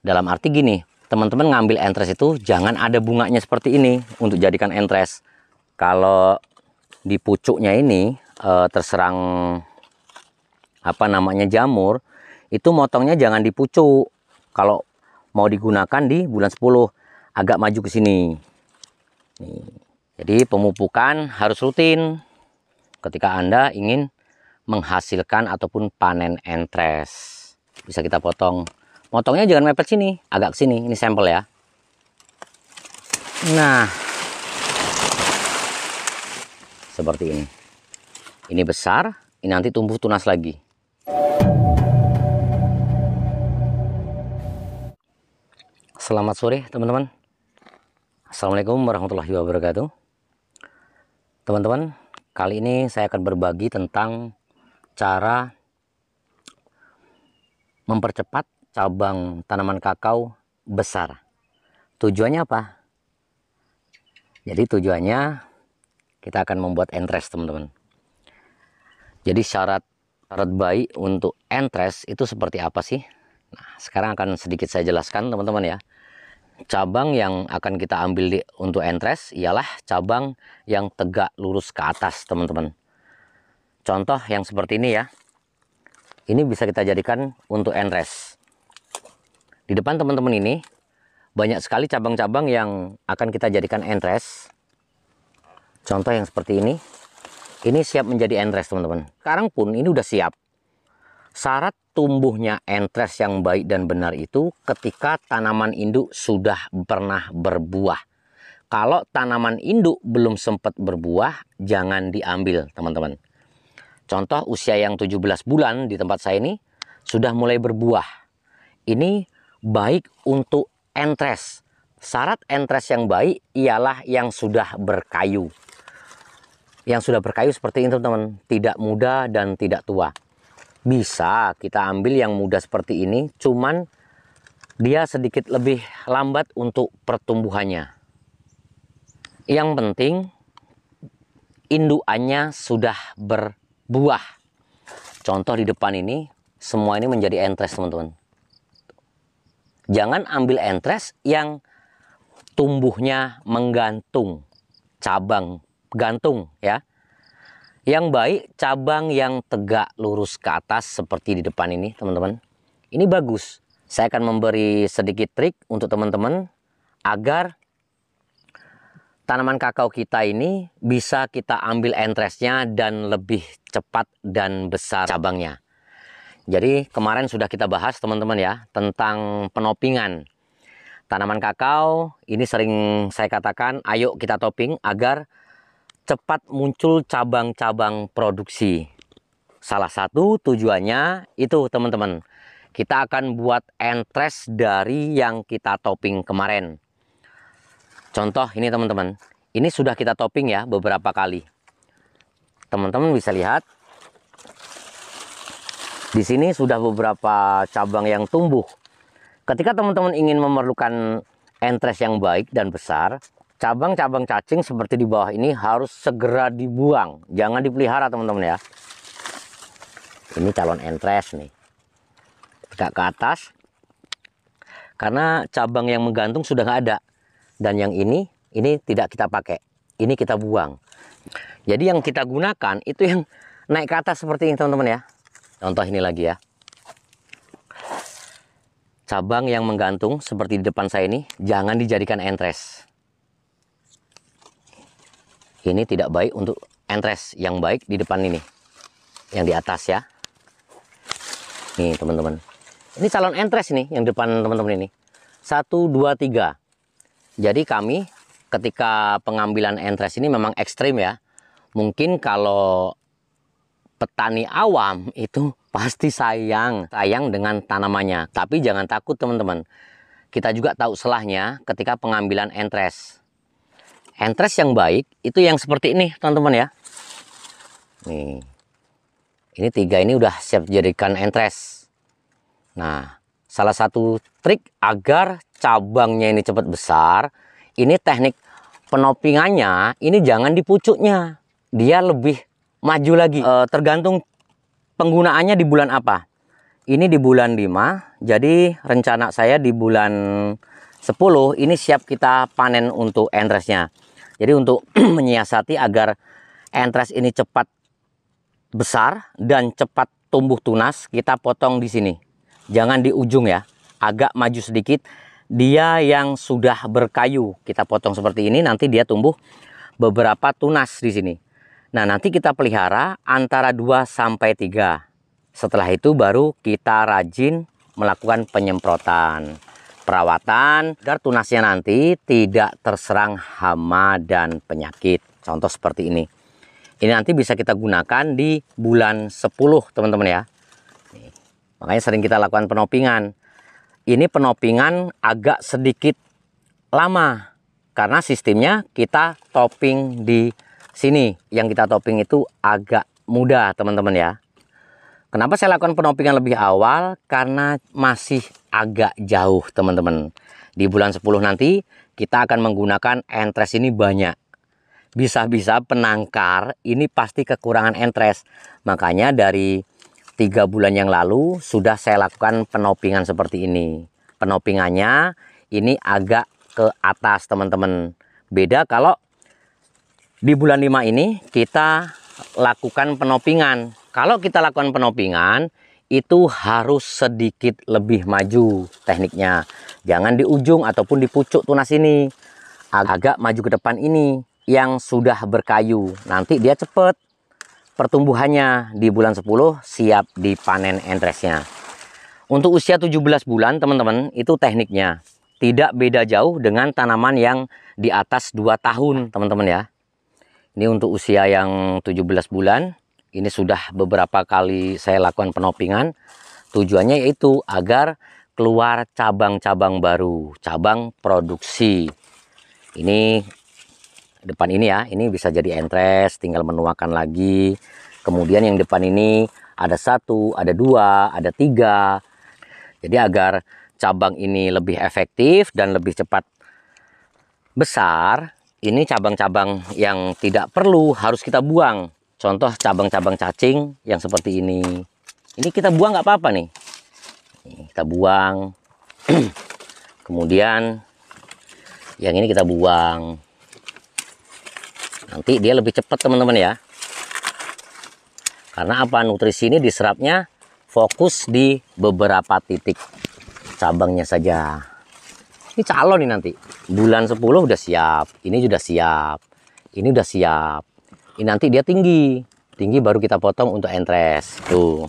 Dalam arti gini, teman-teman ngambil entres itu jangan ada bunganya seperti ini untuk jadikan entres. Kalau di pucuknya ini e, terserang apa namanya jamur, itu motongnya jangan di pucuk. Kalau mau digunakan di bulan 10, agak maju ke sini. Jadi pemupukan harus rutin ketika Anda ingin menghasilkan ataupun panen entres. Bisa kita potong motongnya jangan mepet sini agak sini ini sampel ya nah seperti ini ini besar ini nanti tumbuh tunas lagi Selamat sore teman-teman Assalamualaikum warahmatullahi wabarakatuh Teman-teman Kali ini saya akan berbagi tentang Cara Mempercepat cabang tanaman kakao besar. Tujuannya apa? Jadi tujuannya kita akan membuat entres teman-teman. Jadi syarat syarat baik untuk entres itu seperti apa sih? Nah, sekarang akan sedikit saya jelaskan teman-teman ya. Cabang yang akan kita ambil di, untuk entres ialah cabang yang tegak lurus ke atas teman-teman. Contoh yang seperti ini ya. Ini bisa kita jadikan untuk entres. Di depan teman-teman ini banyak sekali cabang-cabang yang akan kita jadikan entres. Contoh yang seperti ini. Ini siap menjadi entres, teman-teman. Sekarang pun ini udah siap. Syarat tumbuhnya entres yang baik dan benar itu ketika tanaman induk sudah pernah berbuah. Kalau tanaman induk belum sempat berbuah, jangan diambil, teman-teman. Contoh usia yang 17 bulan di tempat saya ini sudah mulai berbuah. Ini baik untuk entres. Syarat entres yang baik ialah yang sudah berkayu. Yang sudah berkayu seperti ini teman-teman, tidak muda dan tidak tua. Bisa kita ambil yang muda seperti ini, cuman dia sedikit lebih lambat untuk pertumbuhannya. Yang penting induannya sudah berbuah. Contoh di depan ini, semua ini menjadi entres teman-teman. Jangan ambil entres yang tumbuhnya menggantung cabang gantung ya. Yang baik cabang yang tegak lurus ke atas seperti di depan ini teman-teman. Ini bagus. Saya akan memberi sedikit trik untuk teman-teman agar tanaman kakao kita ini bisa kita ambil entresnya dan lebih cepat dan besar cabangnya. Jadi kemarin sudah kita bahas teman-teman ya tentang penopingan. Tanaman kakao ini sering saya katakan ayo kita topping agar cepat muncul cabang-cabang produksi. Salah satu tujuannya itu teman-teman kita akan buat entres dari yang kita topping kemarin. Contoh ini teman-teman, ini sudah kita topping ya beberapa kali. Teman-teman bisa lihat di sini sudah beberapa cabang yang tumbuh. Ketika teman-teman ingin memerlukan entres yang baik dan besar, cabang-cabang cacing seperti di bawah ini harus segera dibuang. Jangan dipelihara teman-teman ya. Ini calon entres nih. Kita ke atas. Karena cabang yang menggantung sudah nggak ada. Dan yang ini, ini tidak kita pakai. Ini kita buang. Jadi yang kita gunakan itu yang naik ke atas seperti ini teman-teman ya. Contoh ini lagi ya. Cabang yang menggantung seperti di depan saya ini jangan dijadikan entres. Ini tidak baik untuk entres yang baik di depan ini. Yang di atas ya. Nih teman-teman. Ini calon entres nih yang depan teman-teman ini. Satu, dua, tiga. Jadi kami ketika pengambilan entres ini memang ekstrim ya. Mungkin kalau petani awam itu pasti sayang, sayang dengan tanamannya. Tapi jangan takut teman-teman. Kita juga tahu selahnya ketika pengambilan entres. Entres yang baik itu yang seperti ini teman-teman ya. Nih. Ini tiga ini udah siap dijadikan entres. Nah, salah satu trik agar cabangnya ini cepat besar, ini teknik penopingannya ini jangan dipucuknya. Dia lebih maju lagi. E, tergantung penggunaannya di bulan apa. Ini di bulan 5, jadi rencana saya di bulan 10 ini siap kita panen untuk entresnya. Jadi untuk menyiasati agar entres ini cepat besar dan cepat tumbuh tunas, kita potong di sini. Jangan di ujung ya, agak maju sedikit. Dia yang sudah berkayu, kita potong seperti ini nanti dia tumbuh beberapa tunas di sini. Nah, nanti kita pelihara antara 2 sampai 3. Setelah itu baru kita rajin melakukan penyemprotan. Perawatan agar tunasnya nanti tidak terserang hama dan penyakit. Contoh seperti ini. Ini nanti bisa kita gunakan di bulan 10, teman-teman ya. Makanya sering kita lakukan penopingan. Ini penopingan agak sedikit lama karena sistemnya kita topping di sini yang kita topping itu agak mudah teman-teman ya. Kenapa saya lakukan penoppingan lebih awal? Karena masih agak jauh teman-teman. Di bulan 10 nanti kita akan menggunakan entres ini banyak. Bisa-bisa penangkar ini pasti kekurangan entres. Makanya dari tiga bulan yang lalu sudah saya lakukan penopingan seperti ini. Penopingannya ini agak ke atas teman-teman. Beda kalau di bulan 5 ini kita lakukan penopingan. Kalau kita lakukan penopingan, itu harus sedikit lebih maju tekniknya. Jangan di ujung ataupun di pucuk tunas ini. Agak maju ke depan ini yang sudah berkayu. Nanti dia cepat pertumbuhannya di bulan 10 siap dipanen entresnya. Untuk usia 17 bulan teman-teman itu tekniknya. Tidak beda jauh dengan tanaman yang di atas 2 tahun teman-teman ya. Ini untuk usia yang 17 bulan. Ini sudah beberapa kali saya lakukan penopingan. Tujuannya yaitu agar keluar cabang-cabang baru, cabang produksi. Ini depan ini ya, ini bisa jadi entres, tinggal menuakan lagi. Kemudian yang depan ini ada satu, ada dua, ada tiga. Jadi agar cabang ini lebih efektif dan lebih cepat besar, ini cabang-cabang yang tidak perlu harus kita buang. Contoh cabang-cabang cacing yang seperti ini. Ini kita buang nggak apa-apa nih. kita buang. Kemudian yang ini kita buang. Nanti dia lebih cepat teman-teman ya. Karena apa? Nutrisi ini diserapnya fokus di beberapa titik cabangnya saja ini calon nih nanti. Bulan 10 udah siap, ini sudah siap, ini udah siap. Ini nanti dia tinggi, tinggi baru kita potong untuk entres. Tuh.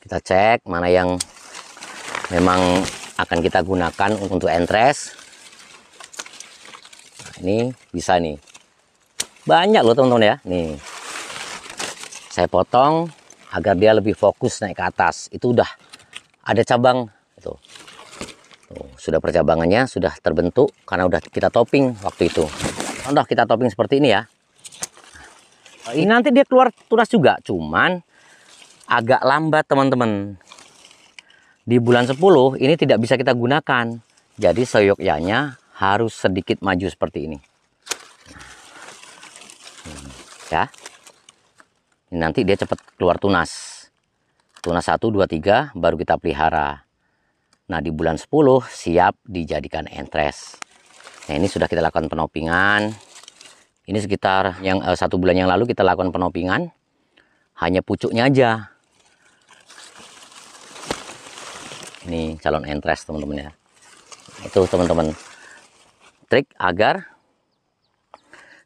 Kita cek mana yang memang akan kita gunakan untuk entres. Nah, ini bisa nih. Banyak loh teman-teman ya. Nih. Saya potong agar dia lebih fokus naik ke atas. Itu udah ada cabang itu. Oh, sudah percabangannya sudah terbentuk karena udah kita topping waktu itu. Contoh kita topping seperti ini ya. Nah, ini nanti dia keluar tunas juga, cuman agak lambat teman-teman. Di bulan 10 ini tidak bisa kita gunakan. Jadi seyoknya harus sedikit maju seperti ini. Hmm, ya. Ini nanti dia cepat keluar tunas. Tunas 1, 2, 3 baru kita pelihara. Nah di bulan 10 siap dijadikan entres. Nah ini sudah kita lakukan penopingan. Ini sekitar yang eh, satu bulan yang lalu kita lakukan penopingan. Hanya pucuknya aja. Ini calon entres teman-teman ya. Itu teman-teman. Trik agar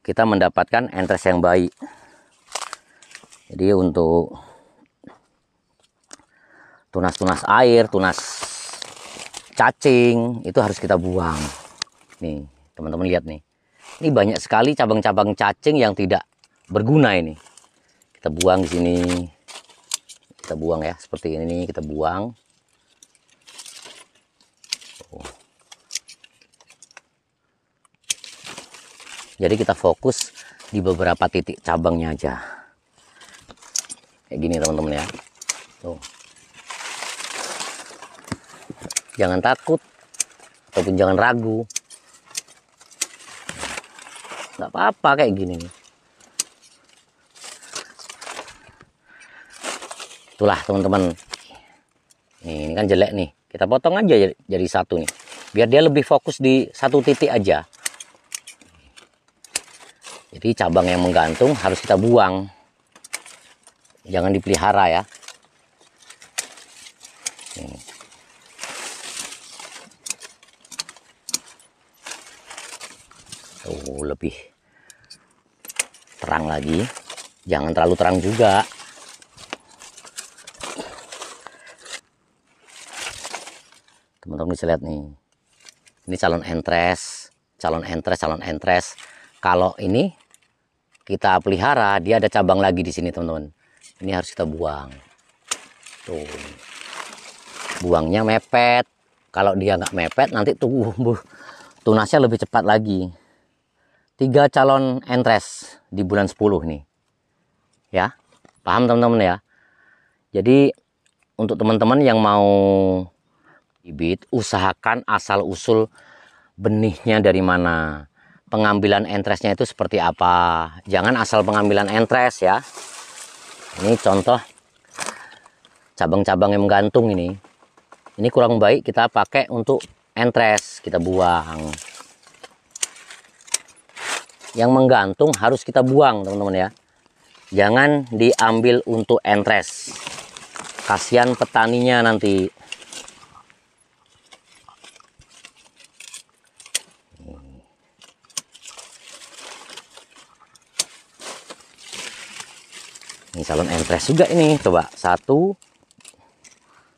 kita mendapatkan entres yang baik. Jadi untuk tunas-tunas air, tunas cacing itu harus kita buang nih teman-teman lihat nih ini banyak sekali cabang-cabang cacing yang tidak berguna ini kita buang di sini kita buang ya seperti ini kita buang jadi kita fokus di beberapa titik cabangnya aja kayak gini teman-teman ya tuh jangan takut ataupun jangan ragu nggak apa-apa kayak gini nih itulah teman-teman ini kan jelek nih kita potong aja jadi, satu nih biar dia lebih fokus di satu titik aja jadi cabang yang menggantung harus kita buang jangan dipelihara ya oh lebih terang lagi jangan terlalu terang juga teman-teman bisa lihat nih ini calon entres calon entres calon entres kalau ini kita pelihara dia ada cabang lagi di sini teman-teman ini harus kita buang tuh buangnya mepet kalau dia nggak mepet nanti tumbuh tunasnya lebih cepat lagi tiga calon entres di bulan 10 nih. Ya. Paham teman-teman ya? Jadi untuk teman-teman yang mau bibit, usahakan asal usul benihnya dari mana. Pengambilan entresnya itu seperti apa? Jangan asal pengambilan entres ya. Ini contoh cabang-cabang yang menggantung ini. Ini kurang baik kita pakai untuk entres, kita buang yang menggantung harus kita buang teman-teman ya jangan diambil untuk entres kasihan petaninya nanti hmm. ini salon entres juga ini coba satu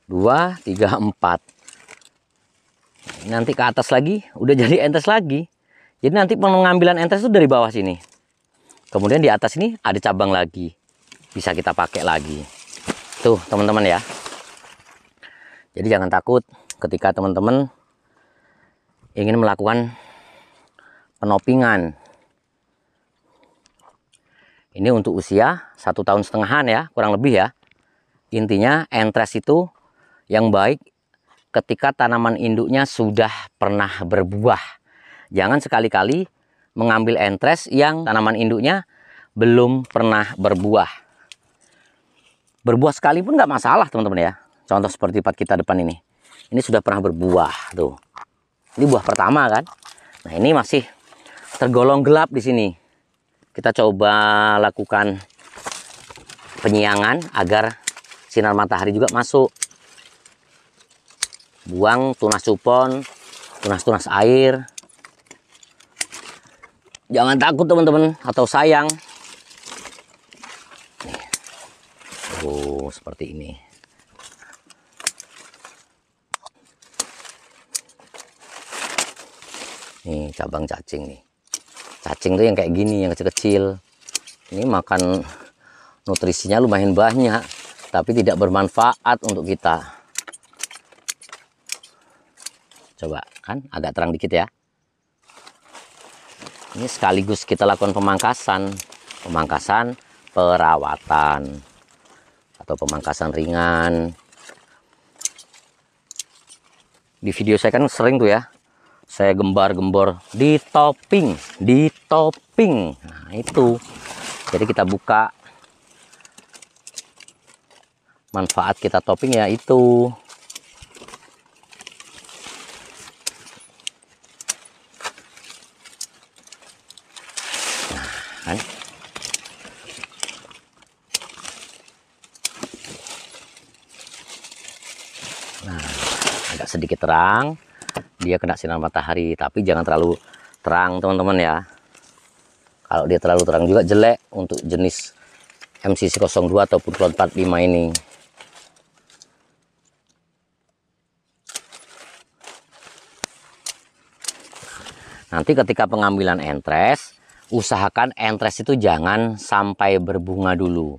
dua tiga empat nanti ke atas lagi udah jadi entres lagi jadi nanti pengambilan entres itu dari bawah sini. Kemudian di atas ini ada cabang lagi. Bisa kita pakai lagi. Tuh, teman-teman ya. Jadi jangan takut ketika teman-teman ingin melakukan penopingan. Ini untuk usia satu tahun setengahan ya, kurang lebih ya. Intinya entres itu yang baik ketika tanaman induknya sudah pernah berbuah jangan sekali-kali mengambil entres yang tanaman induknya belum pernah berbuah. Berbuah sekalipun nggak masalah teman-teman ya. Contoh seperti pad kita depan ini. Ini sudah pernah berbuah tuh. Ini buah pertama kan. Nah ini masih tergolong gelap di sini. Kita coba lakukan penyiangan agar sinar matahari juga masuk. Buang tunas cupon, tunas-tunas air, jangan takut teman-teman atau sayang oh seperti ini nih cabang cacing nih cacing tuh yang kayak gini yang kecil-kecil ini makan nutrisinya lumayan banyak tapi tidak bermanfaat untuk kita coba kan agak terang dikit ya ini sekaligus kita lakukan pemangkasan pemangkasan perawatan atau pemangkasan ringan di video saya kan sering tuh ya saya gembar-gembor di topping di topping nah itu jadi kita buka manfaat kita topping ya itu hai, nah agak sedikit terang dia kena sinar matahari tapi jangan terlalu terang teman-teman ya kalau dia terlalu terang juga jelek untuk jenis MCC 02 ataupun Clone 45 ini nanti ketika pengambilan entres usahakan entres itu jangan sampai berbunga dulu.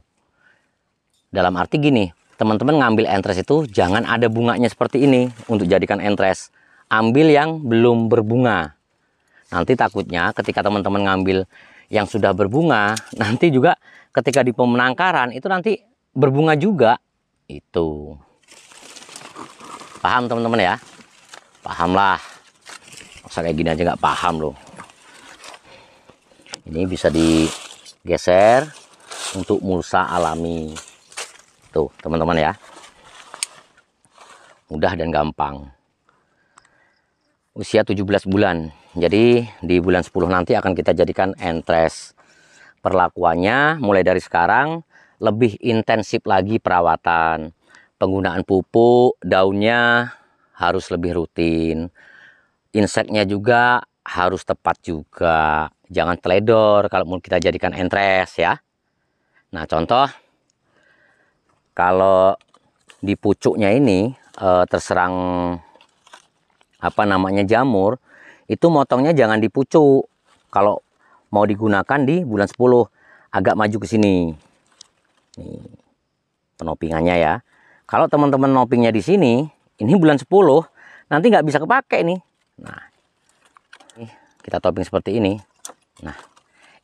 Dalam arti gini, teman-teman ngambil entres itu jangan ada bunganya seperti ini untuk jadikan entres. Ambil yang belum berbunga. Nanti takutnya ketika teman-teman ngambil yang sudah berbunga, nanti juga ketika di pemenangkaran itu nanti berbunga juga. Itu. Paham teman-teman ya? Pahamlah. Masa kayak gini aja nggak paham loh ini bisa digeser untuk mulsa alami tuh teman-teman ya mudah dan gampang usia 17 bulan jadi di bulan 10 nanti akan kita jadikan entres perlakuannya mulai dari sekarang lebih intensif lagi perawatan penggunaan pupuk daunnya harus lebih rutin inseknya juga harus tepat juga jangan teledor kalau mau kita jadikan entres ya. Nah contoh kalau di pucuknya ini e, terserang apa namanya jamur itu motongnya jangan di pucuk kalau mau digunakan di bulan 10 agak maju ke sini. Nih, penopingannya ya. Kalau teman-teman nopingnya di sini, ini bulan 10, nanti nggak bisa kepake nih. Nah, kita topping seperti ini. Nah,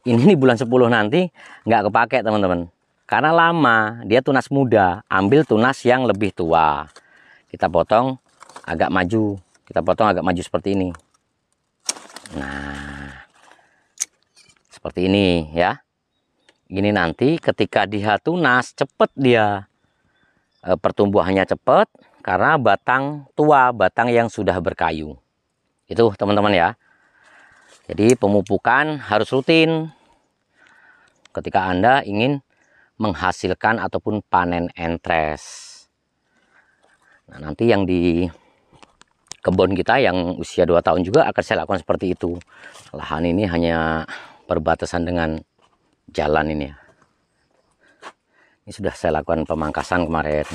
ini di bulan 10 nanti nggak kepake teman-teman. Karena lama, dia tunas muda, ambil tunas yang lebih tua. Kita potong agak maju, kita potong agak maju seperti ini. Nah, seperti ini ya. Ini nanti ketika dia tunas, cepet dia. E, pertumbuhannya cepet karena batang tua, batang yang sudah berkayu. Itu teman-teman ya. Jadi pemupukan harus rutin ketika Anda ingin menghasilkan ataupun panen entres. Nah, nanti yang di kebun kita yang usia 2 tahun juga akan saya lakukan seperti itu. Lahan ini hanya perbatasan dengan jalan ini ya. Ini sudah saya lakukan pemangkasan kemarin.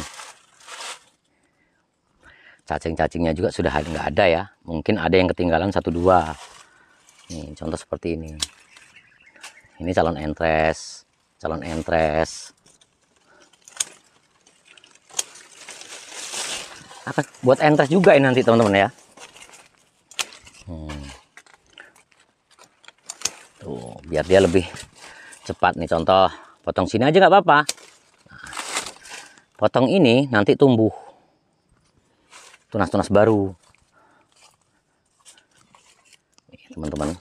Cacing-cacingnya juga sudah nggak ada ya. Mungkin ada yang ketinggalan satu dua. Nih, contoh seperti ini. Ini calon entres, calon entres. Akan buat entres juga ini nanti teman-teman ya. Hmm. Tuh, biar dia lebih cepat nih contoh. Potong sini aja nggak apa-apa. Nah, potong ini nanti tumbuh tunas-tunas baru. teman-teman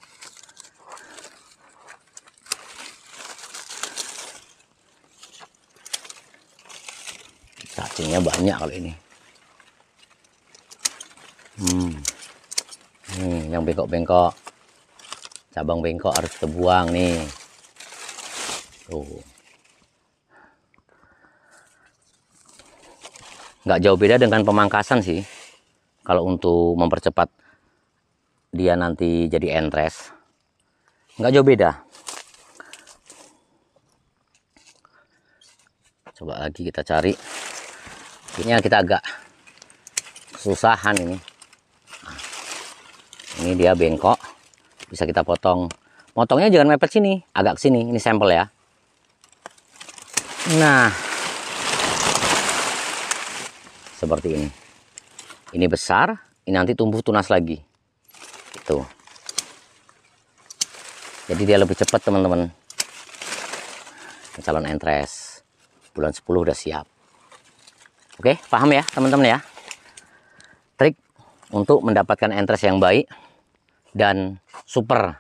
cacingnya banyak kali ini hmm. Hmm, yang bengkok-bengkok cabang bengkok harus terbuang nih tuh nggak jauh beda dengan pemangkasan sih kalau untuk mempercepat dia nanti jadi entres nggak jauh beda coba lagi kita cari ini yang kita agak susahan ini nah, ini dia bengkok bisa kita potong motongnya jangan mepet sini agak sini ini sampel ya nah seperti ini ini besar ini nanti tumbuh tunas lagi gitu jadi dia lebih cepat teman-teman calon entres bulan 10 udah siap oke paham ya teman-teman ya trik untuk mendapatkan entres yang baik dan super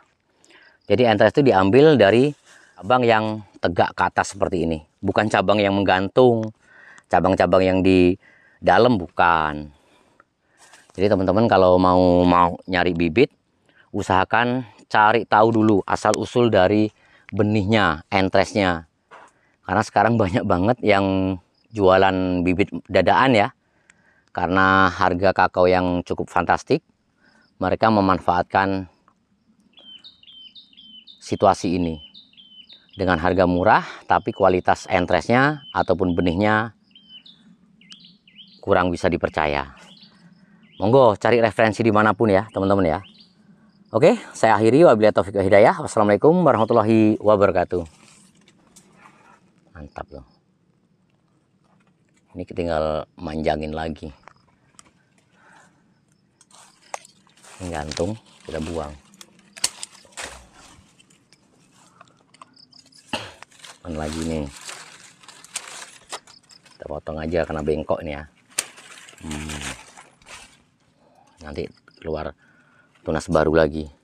jadi entres itu diambil dari cabang yang tegak ke atas seperti ini bukan cabang yang menggantung cabang-cabang yang di dalam bukan jadi teman-teman kalau mau mau nyari bibit, usahakan cari tahu dulu asal usul dari benihnya, entresnya. Karena sekarang banyak banget yang jualan bibit dadaan ya. Karena harga kakao yang cukup fantastik, mereka memanfaatkan situasi ini. Dengan harga murah tapi kualitas entresnya ataupun benihnya kurang bisa dipercaya. Monggo cari referensi dimanapun ya teman-teman ya. Oke, saya akhiri wabillahi taufiq hidayah. Wassalamualaikum warahmatullahi wabarakatuh. Mantap loh. Ini tinggal manjangin lagi. Ini gantung, kita buang. Mana lagi nih? Kita potong aja karena bengkok nih ya. Hmm nanti keluar tunas baru lagi